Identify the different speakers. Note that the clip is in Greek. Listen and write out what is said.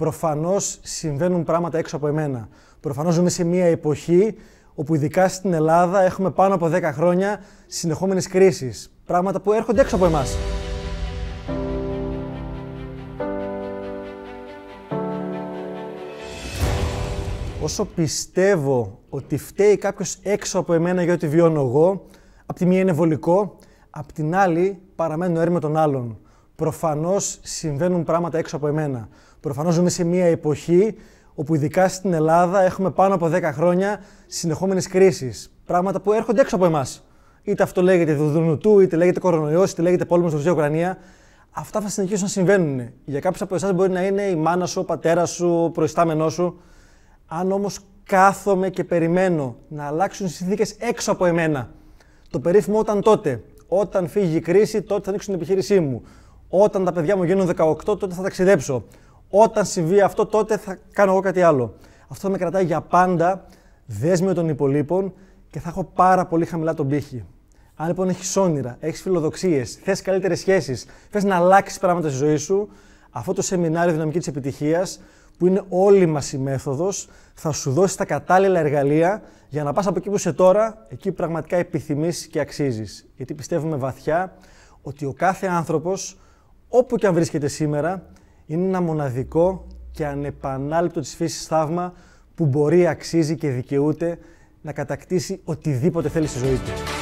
Speaker 1: Προφανώς συμβαίνουν πράγματα έξω από εμένα. Προφανώς ζούμε σε μια εποχή όπου ειδικά στην Ελλάδα έχουμε πάνω από 10 χρόνια συνεχόμενες κρίσεις. Πράγματα που έρχονται έξω από εμάς. Όσο πιστεύω ότι φταίει κάποιος έξω από εμένα για ό,τι βιώνω εγώ, απ' τη μία είναι βολικό, απ' την άλλη παραμένω έρμη των άλλων. Προφανώς συμβαίνουν πράγματα έξω από εμένα. Προφανώς ζούμε σε μια εποχή όπου ειδικά στην Ελλάδα έχουμε πάνω από 10 χρόνια συνεχόμενες κρίσεις. Πράγματα που έρχονται έξω από εμάς. Είτε αυτό λέγεται Δουδουνουτού, είτε λέγεται κορονοϊός, είτε λέγεται πόλεμος στη Ρωσία-Ουκρανία. Αυτά θα συνεχίσουν να συμβαίνουν. Για κάποιους από εσάς μπορεί να είναι η μάνα σου, ο πατέρας σου, ο προϊστάμενός σου. Αν όμως κάθομαι και περιμένω να αλλάξουν οι συνθήκες έξω από εμένα, το περίφημο όταν τότε, όταν φύγει η κρίση, τότε θα ανοίξουν την επιχείρησή μου. Όταν τα παιδιά μου γίνουν 18, τότε θα ταξιδέψω. Όταν συμβεί αυτό, τότε θα κάνω εγώ κάτι άλλο. Αυτό θα με κρατάει για πάντα δέσμιο των υπολείπων και θα έχω πάρα πολύ χαμηλά τον πύχη. Αν λοιπόν έχεις όνειρα, έχεις φιλοδοξίες, θες καλύτερες σχέσεις, θες να αλλάξεις πράγματα στη ζωή σου, αυτό το σεμινάριο Δυναμική της Επιτυχίας, που είναι όλη μας η μέθοδος, θα σου δώσει τα κατάλληλα εργαλεία για να πας από εκεί που είσαι τώρα, εκεί που πραγματικά επιθυμείς και αξίζεις. Γιατί πιστεύουμε βαθιά ότι ο κάθε άνθρωπος όπου και αν βρίσκεται σήμερα, είναι ένα μοναδικό και ανεπανάληπτο της φύσης θαύμα που μπορεί, αξίζει και δικαιούται να κατακτήσει οτιδήποτε θέλει στη ζωή του.